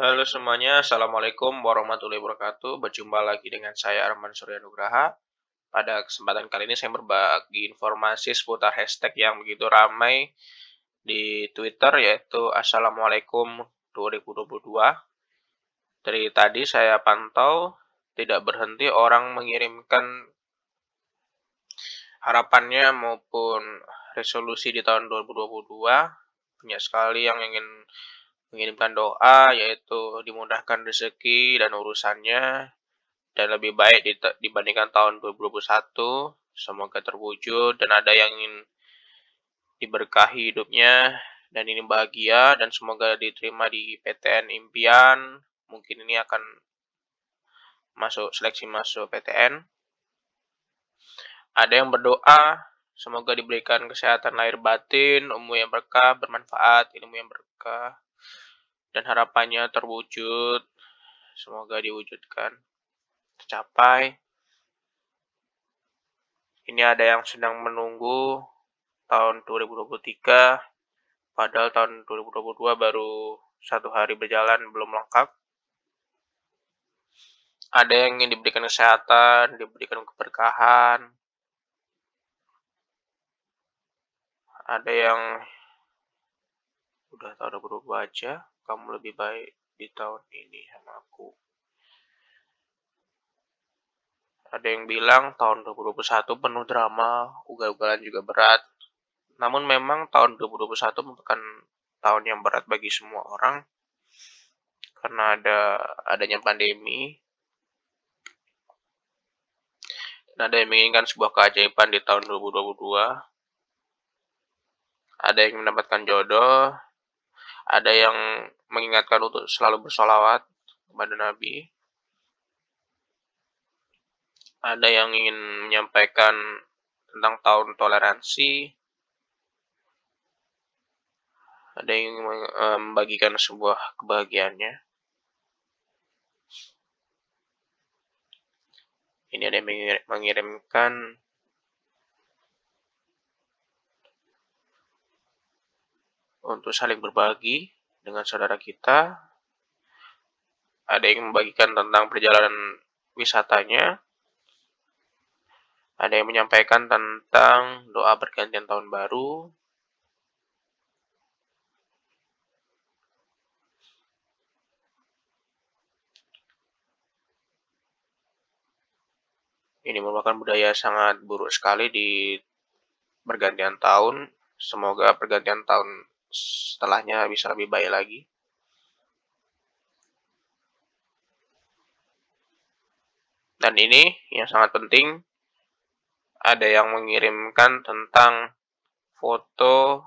Halo semuanya, Assalamualaikum warahmatullahi wabarakatuh. Berjumpa lagi dengan saya Arman Suryanugraha. Pada kesempatan kali ini saya berbagi informasi seputar hashtag yang begitu ramai di Twitter yaitu Assalamualaikum 2022. Dari tadi saya pantau tidak berhenti orang mengirimkan harapannya maupun resolusi di tahun 2022. Banyak sekali yang ingin mengirimkan doa yaitu dimudahkan rezeki dan urusannya dan lebih baik dibandingkan tahun 2021 semoga terwujud dan ada yang ingin diberkahi hidupnya dan ini bahagia dan semoga diterima di PTN impian mungkin ini akan masuk seleksi masuk PTN ada yang berdoa semoga diberikan kesehatan lahir batin ilmu yang berkah bermanfaat ilmu yang berkah dan harapannya terwujud. Semoga diwujudkan, tercapai. Ini ada yang sedang menunggu tahun 2023, padahal tahun 2022 baru satu hari berjalan belum lengkap. Ada yang ingin diberikan kesehatan, diberikan keberkahan. Ada yang udah tak ada berubah aja kamu lebih baik di tahun ini sama aku ada yang bilang tahun 2021 penuh drama, ugal-ugalan juga berat. Namun memang tahun 2021 merupakan tahun yang berat bagi semua orang karena ada adanya pandemi. Dan ada yang menginginkan sebuah keajaiban di tahun 2022. Ada yang mendapatkan jodoh, ada yang mengingatkan untuk selalu bersolawat kepada Nabi. Ada yang ingin menyampaikan tentang tahun toleransi. Ada yang ingin e, membagikan sebuah kebahagiaannya. Ini ada yang mengirimkan untuk saling berbagi dengan saudara kita. Ada yang membagikan tentang perjalanan wisatanya. Ada yang menyampaikan tentang doa pergantian tahun baru. Ini merupakan budaya sangat buruk sekali di pergantian tahun. Semoga pergantian tahun setelahnya bisa lebih baik lagi. Dan ini yang sangat penting, ada yang mengirimkan tentang foto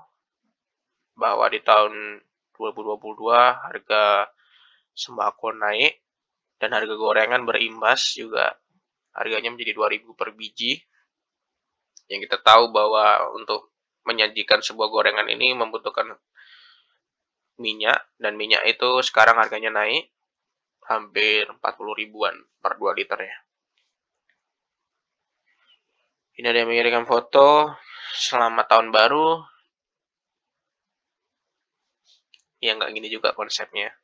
bahwa di tahun 2022 harga sembako naik dan harga gorengan berimbas juga harganya menjadi 2000 per biji yang kita tahu bahwa untuk menyajikan sebuah gorengan ini membutuhkan minyak dan minyak itu sekarang harganya naik hampir 40 ribuan per 2 liter ya. Ini ada yang mengirimkan foto selamat tahun baru. Ya nggak gini juga konsepnya.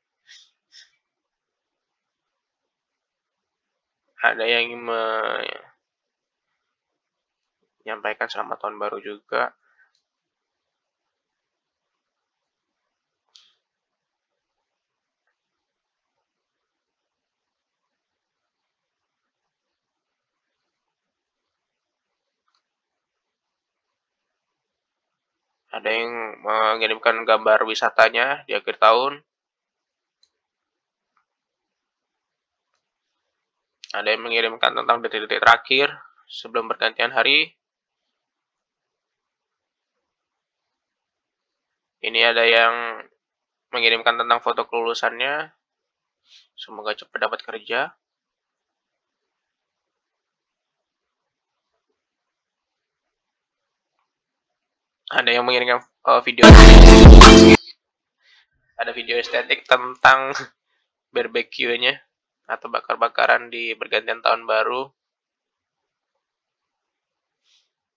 Ada yang menyampaikan selamat tahun baru juga. Ada yang mengirimkan gambar wisatanya di akhir tahun. Ada yang mengirimkan tentang detik-detik terakhir sebelum pergantian hari. Ini ada yang mengirimkan tentang foto kelulusannya. Semoga cepat dapat kerja. ada yang mengirimkan uh, video ada video estetik tentang barbeque nya atau bakar-bakaran di pergantian tahun baru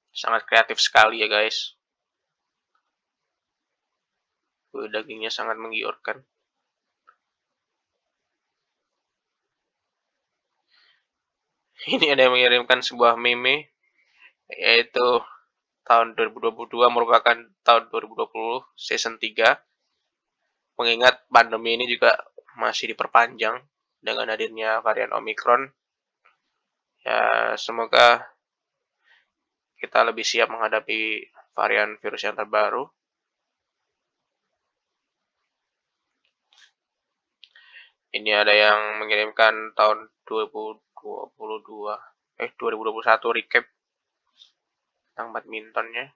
sangat kreatif sekali ya guys Kuih dagingnya sangat menggiurkan ini ada yang mengirimkan sebuah meme yaitu tahun 2022 merupakan tahun 2020 season 3. Mengingat pandemi ini juga masih diperpanjang dengan hadirnya varian Omicron. Ya, semoga kita lebih siap menghadapi varian virus yang terbaru. Ini ada yang mengirimkan tahun 2022 eh 2021 recap tentang badmintonnya.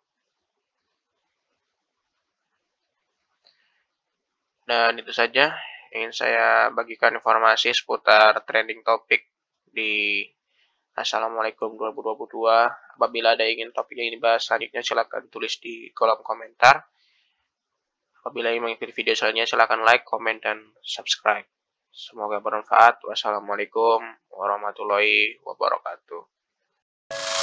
Dan itu saja ingin saya bagikan informasi seputar trending topik di Assalamualaikum 2022. Apabila ada ingin topik yang dibahas selanjutnya, silahkan tulis di kolom komentar. Apabila ingin mengikuti video selanjutnya, silakan like, comment dan subscribe. Semoga bermanfaat. Wassalamualaikum warahmatullahi wabarakatuh.